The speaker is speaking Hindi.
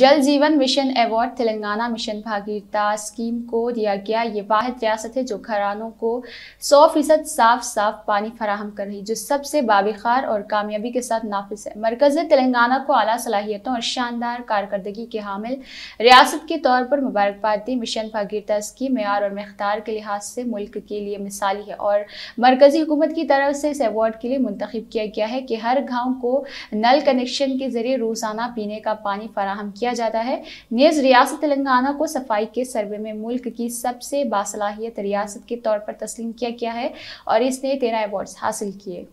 जल Jeevan mission award Telangana mission Bhagiratha scheme को दिया गया ये वाद रियासत है जो घरानों को 100 फीसद साफ साफ पानी फराहम कर रही जो सबसे बाबिखार और कामयाबी के साथ नाफिज है मरकज तेलंगाना को अली सलाहियतों और शानदार कारकर्दगी के हामिल रियासत के तौर पर मुबारकबाद दी मिशन भागीरता स्कीम मैार और मकदार के लिहाज से मुल्क के लिए मिसाली है और मरकजी हुकूमत की तरफ से इस अवार्ड के लिए मुंतब किया गया है कि हर गाँव को नल कनेक्शन के जरिए रोज़ाना पीने का पानी फराहम किया किया जाता है नेज रियासत तेलंगाना को सफाई के सर्वे में मुल्क की सबसे बासलाहियत रियासत के तौर पर तस्लीम किया गया है और इसने तेरह अवार्ड्स हासिल किए